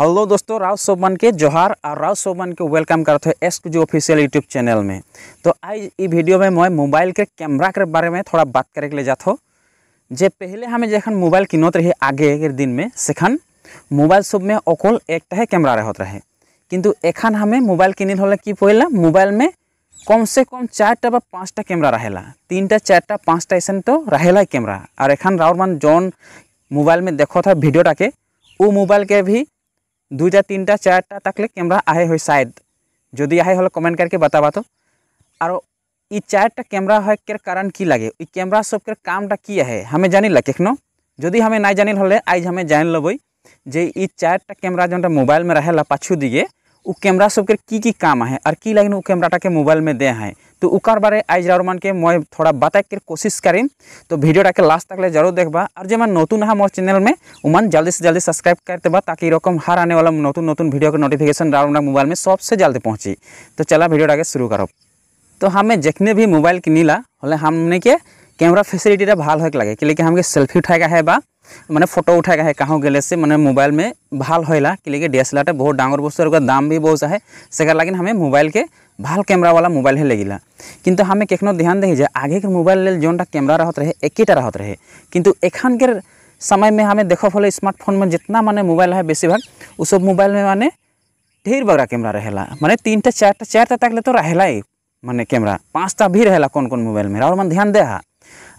hello दोस्तों राव सोमन के जोहार और राव सोमन के वेलकम करते हैं एस जो ऑफिशियल यूट्यूब चैनल में तो आज ये वीडियो में मैं मोबाइल के कैमरा के बारे में थोड़ा बात करे के लिए जाता हूँ जे पहले हमें जखन मोबाइल किनत रही आगे के दिन में सेखन मोबाइल सब में एक एकटा कैमरा रहत रहे किंतु एखन हमें मोबाइल किनिल हल कि पहले मोबाइल में कम से कम चार पाँचटा कैमरा रहेला तीन टा चार पाँचटा ऐसे तो रहेला कैमरा और एखन राउर मान जौन मोबाइल में देखो था वीडियो टाके वो मोबाइल के भी दूटा तीन टा चार तकले कैमरा आए हुए शायद जदि आए हम कमेंट करके बताबा तो और ये चार कैमरा है के कारण की लगे ये कैमरा सबके काम की है हमें जान ला कखनो जदि हमें ना जान हमें आज हमें जान लेब जे चार कैमरा जो मोबाइल में रहे पाछू दिए उ कैमरा सबके की की काम है और की लाइन वो कैमराटा के मोबाइल में दे हैं तो उकार बारे आइज मान के मैं थोड़ा बताए के कोशिश करीम तो वीडियोटा के लास्ट तक ले जरूर देखबा और जे मैं नतून है मोर चैनल में उमान जल्दी से जल्दी सब्सक्राइब कर देबा ताकि रकम हर आने वाला नतून नतून वीडियो के नोटिफिकेशन राउरमान मोबाइल में सबसे जल्दी पहुँची तो चला वीडियोटा के शुरू करो तो हमें जखने भी मोबाइल किनिला हमें हमने के कैमरा फैसिलिटीटा भल हो लगे क्योंकि हमें सेल्फी उठाएगा है बा মানে फोटो উঠাই আহে কাহো गले से मैंने मोबाइल में ভাল होला कि लेकिन डी एस एल आर बहुत डांगर बस्तु और दाम भी बहुत है से लगे हमें मोबाइल के ভাল कैमरा वाला मोबाइल ही लगे किंतु हमें कखनो ध्यान दे आगे के मोबाइल ले जोनटा कैमरा रहत रहे एक रहत रहे किंतु एखान के समय में हमें देख फल स्मार्टफोन में जितना मैंने मोबाइल है बेसिभाग उस सब मोबाइल में मैंने ढेर बगरा कैमरा रहेला मैंने तीन टा चार चार तक ले तो रहला ही मैंने कैमरा पाँच टा भी रहेला कौन कौन मोबाइल में और मैं ध्यान दे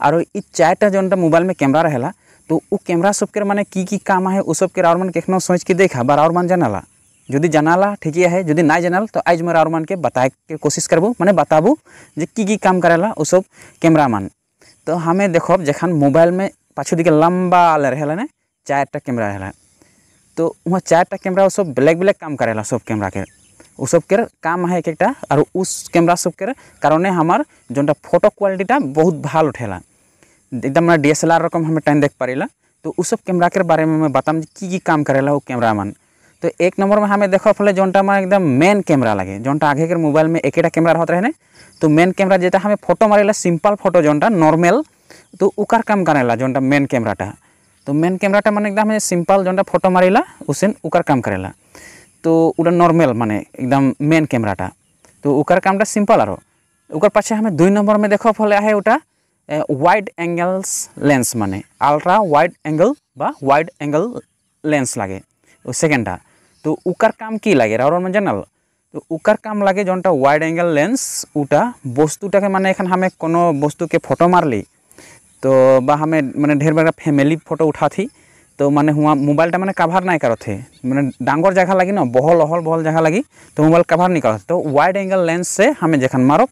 और चार जो मोबाइल में कैमरा रहेला तो वो कैमरा सबके मैंने की की काम है उस सबके रावरमान कखनो सोच के देखा बा रावरमान जानला जदि जानला ठीक है जदि ना जाना तो आज मैं रावरमान के बताए के कोशिश करबू मैंने बताबू जो की की काम करेला उस सब कैमरामान तो हमें देख जखन मोबाइल में पाछू दिखे लम्बा रहें चार कैमरा है तो वहाँ चार कैमरा उस ब्लैक ब्लैक काम ला सब कैमरा के उ सबके काम है एक एक और उस कैमरा सबके कारण हमारे जोटा फोटो क्वालिटी बहुत भल उठेला एकदम मैं डी एस एल आर रकम हमें टाइम देख पारे तो उस सब कैमरा के बारे में मैं बताऊँ की की काम करेला वो कैमरा मन तो एक नंबर में हमें देखो फल जोनटा मैं एकदम मेन कैमरा लगे जोनटा आगे के मोबाइल में एक कैमरा रहते रहने तो मेन कैमरा जेटा हमें फोटो मारेला सिंपल फोटो जोनटा नॉर्मल तो उकार काम करेला जोनटा मेन कैमराटा तो मेन कैमराटा मैंने एकदम सिंपल जोनटा फोटो मारेला उसे उकार काम करेला तो उड़ा नॉर्मल माने एकदम मेन कैमराटा तो उकार काम सिंपल आरो उकार पाछे हमें दुई नंबर में देखो फल आहे उटा ওয়াইড অ্যাঙ্গেলস লেন্স মানে আলট্রা ওয়াইড অ্যাঙ্গেল বা ওয়াইড অ্যাঙ্গেল লেন্স লাগে তো সেকেন্ডটা তো উকার কাম কি লাগে রাওরন জানাল তো উকার কাম লাগে যনটা ওয়াইড অ্যাঙ্গেল লেন্স ওটা বস্তুটাকে মানে এখন আমি কোনো বস্তুকে ফটো মারলি তো বা আমি মানে ঢের বারা ফ্যামিলি ফটো উঠাথি तो माने हुआ मोबाइल टा माने कवर नाय करो थे माने डांगर जगह लागि न बहल अहल बहल जगह लगी तो मोबाइल कवर नहीं करो तो वाइड एंगल लेंस से हमें जखन मारो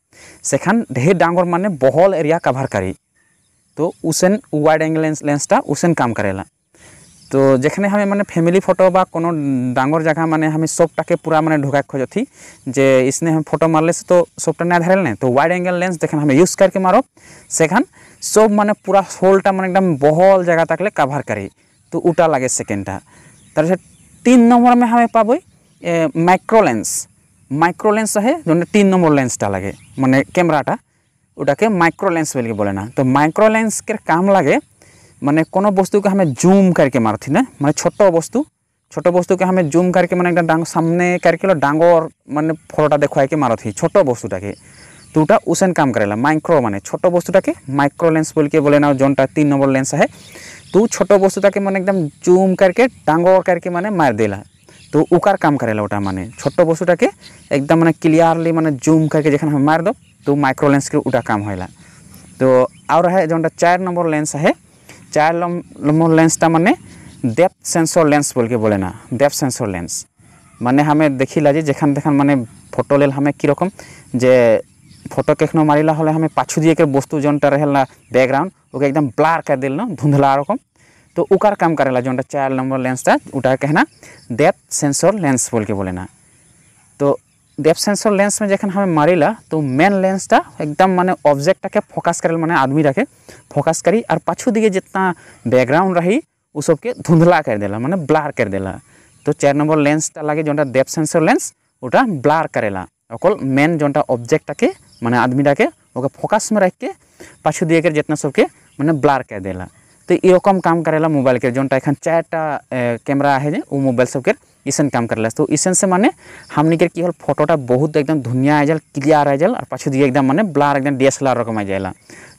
सेखन ढेर डांगर माने बहल एरिया कवर करी तो उसेन वाइड एंगल लेंस लेंस टा उसेन काम करेला तो जखने हमें माने फैमिली फोटो बा कोनो डांगर जगह माने हमें सब टाके पूरा माने ढोका खोज थी जे इसने हम फोटो मारले से तो सब टाने धरल ने तो वाइड एंगल लेंस देखन हमें यूज करके मारो सेखन सब माने पूरा होल टा माने एकदम बहल जगह तकले कवर करी तो उटा लगे सेकेंडा तार तीन नम्बर में हमें पा माइक्रोलेंस माइक्रोलेंस है जो तीन नम्बर लेंसटा लगे मैंने कैमराटा वोटा के माइक्रोलेंस बोलिए बोले ना तो माइक्रोलेंस के काम लगे मैंने को वस्तु के हमें जूम करके मार थी ना मैं छोट वस्तु छोटो वस्तु के हमें जूम करके मैंने डांग सामने करके लो डांगर मैंने फोटोटा देखवाई के थी छोटो वस्तुटा के तो वोटा काम करेला माइक्रो मैंने छोटो वस्तुटा के माइक्रोलेंस बोलिए बोले ना जोटा तीन नम्बर लेंस है तो छोटो वस्तुता के मैंने एकदम चूम करके टांगो करके मैंने मार देला तो उकार काम करेला ওটা মানে ছোট বস্তুটাকে একদম মানে ক্লিয়ারলি মানে জুম करके যখন हम मार दो तो माइक्रो लेंस के उटा काम होइला तो और है जोंटा 4 नंबर लेंस है 4 नंबर लेंसটা মানে ডেপথ সেন্সর লেন্স বলকে বলে না ডেপথ সেন্সর লেন্স মানে আমি দেখিলা যে যেখান দেখান মানে ফটো লেল আমি কীরকম যে फोटो कखनों मारिला हमें हमें पाछू दिए के वस्तु जोनटा रहे बैकग्राउंड ओके एकदम ब्लार कर दिल धुंधला रकम तो उकार काम करेला जोनटा चार नंबर लेंसटा उटा कहना डेप सेंसर लेंस बोल के बोलेना तो डेप सेंसर लेंस में जखन हमें मारिला तो मेन लेंसटा एकदम माने ऑब्जेक्टा के फोकस कर माने आदमी रखे फोकस करी और पाछू दिए जितना बैकग्राउंड रही उस सबके धुंधला कर देला माने ब्लार कर देला तो चार नंबर लेंसटा लगे जो डेप सेंसर लेंस उटा ब्लार करेला अकल मेन जोटा ऑब्जेक्ट के मैं आदमी के फोकस में रख के पाछू दिए के जितना सबके मैंने ब्लार कर देला तो यकम काम करेला मोबाइल के जो एखन चार कैमरा है वो मोबाइल सबके इसन काम करेला तो इसन से मैंने हमने के की फोटोटा बहुत एकदम धुनिया आ जाए क्लियर आ जाए और पाछू दिए एकदम मैंने ब्लार एकदम डी एस एल आर रकम आ जाएगा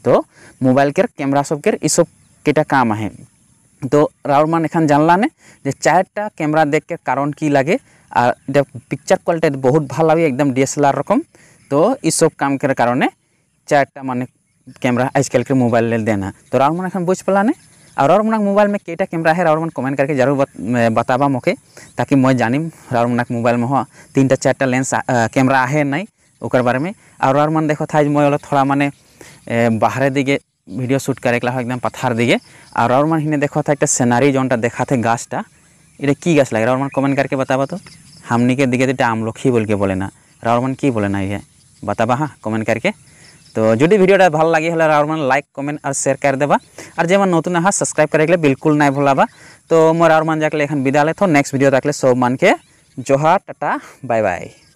तो मोबाइल के कैमरा सबके ये सब काम है तो राहुल मान एखन जानला ने चार्टा कैमरा देख के कारण की लगे पिक्चर क्वालिटी तो बहुत भल लगे एकदम डी एस एल आर रकम तो सब काम के कारण চারটা मान कैमरा आजकल के मोबाइल ले देना तो और मन एखन बुझ पाला और और मना मोबाइल में कई कैमरा है और मन कमेंट करके जरूर बताबा मोके ताकि मैं जानी और मना मोबाइल में हाँ तीन टा चार लेंस कैमरा है नहीं बारे में और और मन देखो था मैं थोड़ा माने बाहर दिखे भिडियो शूट करे ला एकदम पथार दिखे और और मन हिने देखो था एक सेनारी जो देखा थे गाचटा এটা কী गाच लगे और मन कमेंट करके बताबा तो हमने दिखे तो आम लोग ही बोल के बोले ना रावरमन की बोले ना ये बताबा हाँ कमेंट करके तो जो भिडियो भल लगे हल रावरमन लाइक कमेंट और शेयर कर देवा और जेमन नतून आहा सब्सक्राइब करे बिल्कुल ना भूलाबा तो मैं रावरमन जाके एखन विदा नेक्स्ट भिडियो तक सब मान के जोहार टाटा बाय बाय